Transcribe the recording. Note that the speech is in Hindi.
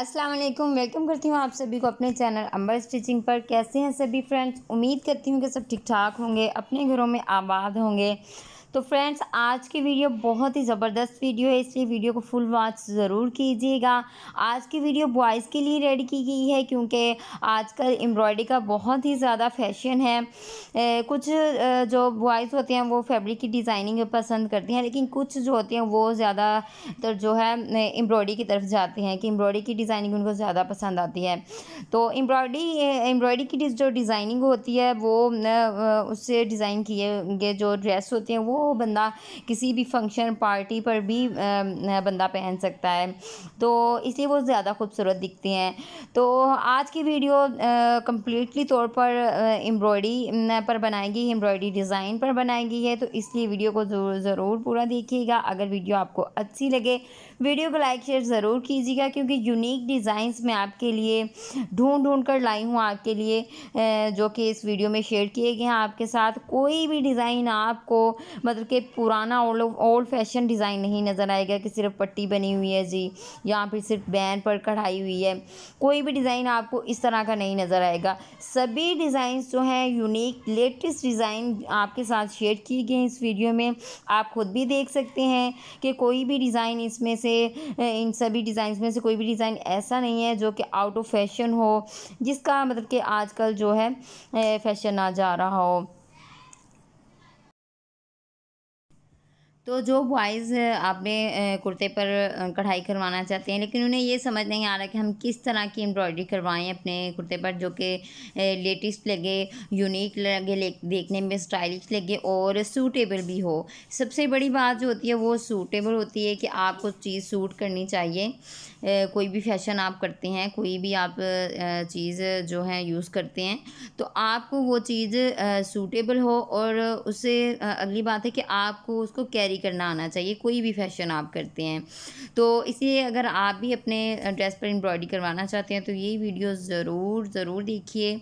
अस्सलाम वालेकुम वेलकम करती हूँ आप सभी को अपने चैनल अंबर स्टिचिंग पर कैसे हैं सभी फ्रेंड्स उम्मीद करती हूँ कि सब ठीक ठाक होंगे अपने घरों में आबाद होंगे तो फ्रेंड्स आज की वीडियो बहुत ही ज़बरदस्त वीडियो है इसलिए वीडियो को फुल वॉच ज़रूर कीजिएगा आज की वीडियो बॉयज़ के लिए रेडी की गई है क्योंकि आजकल एम्ब्रॉयडरी का बहुत ही ज़्यादा फैशन है ए, कुछ जो बॉयज़ होते हैं वो फैब्रिक की डिज़ाइनिंग पसंद करते हैं लेकिन कुछ जो होते हैं वो ज़्यादातर जो है एम्ब्रॉयडरी की तरफ जाते हैं कि एम्ब्रॉयडरी की डिज़ाइनिंग उनको ज़्यादा पसंद आती है तो एम्ब्रॉयडरी एम्ब्रॉयडरी की जो डिज़ाइनिंग होती है वो उससे डिज़ाइन किए गए जो ड्रेस होते हैं वो बंदा किसी भी फंक्शन पार्टी पर भी बंदा पहन सकता है तो इसलिए वो ज़्यादा खूबसूरत दिखती हैं तो आज की वीडियो कम्प्लीटली तौर पर एम्ब्रॉयडरी पर बनाई गई एम्ब्रॉयडरी डिज़ाइन पर बनाई गई है तो इसलिए वीडियो को ज़रूर पूरा देखिएगा अगर वीडियो आपको अच्छी लगे वीडियो को लाइक शेयर ज़रूर कीजिएगा क्योंकि यूनिक डिज़ाइंस मैं आपके लिए ढूंढ ढूंढ कर लाई हूँ आपके लिए जो कि इस वीडियो में शेयर किए गए हैं आपके साथ कोई भी डिज़ाइन आपको मतलब कि पुराना ओल्ड ओल्ड फैशन डिज़ाइन नहीं नज़र आएगा कि सिर्फ पट्टी बनी हुई है जी या फिर सिर्फ बैन पर कढ़ाई हुई है कोई भी डिज़ाइन आपको इस तरह का नहीं नज़र आएगा सभी डिज़ाइन जो हैं यूनिक लेटेस्ट डिज़ाइन आपके साथ शेयर किए गए हैं इस वीडियो में आप खुद भी देख सकते हैं कि कोई भी डिज़ाइन इसमें से इन सभी डिज़ाइन में से कोई भी डिज़ाइन ऐसा नहीं है जो कि आउट ऑफ फैशन हो जिसका मतलब कि आजकल जो है फैशन आ जा रहा हो तो जो बॉयज़ आपने कुर्ते पर कढ़ाई करवाना चाहते हैं लेकिन उन्हें ये समझ नहीं आ रहा कि हम किस तरह की एम्ब्रॉयडरी करवाएं अपने कुर्ते पर जो कि लेटेस्ट लगे यूनिक लगे देखने में स्टाइलिश लगे और सूटेबल भी हो सबसे बड़ी बात जो होती है वो सूटेबल होती है कि आपको चीज़ सूट करनी चाहिए कोई भी फैशन आप करते हैं कोई भी आप चीज़ जो है यूज़ करते हैं तो आपको वो चीज़ सूटेबल हो और उससे अगली बात है कि आपको उसको कैरी कैरी करना आना चाहिए कोई भी फैशन आप करते हैं तो इसलिए अगर आप भी अपने ड्रेस पर एम्ब्रॉयडरी करवाना चाहते हैं तो ये वीडियो ज़रूर ज़रूर देखिए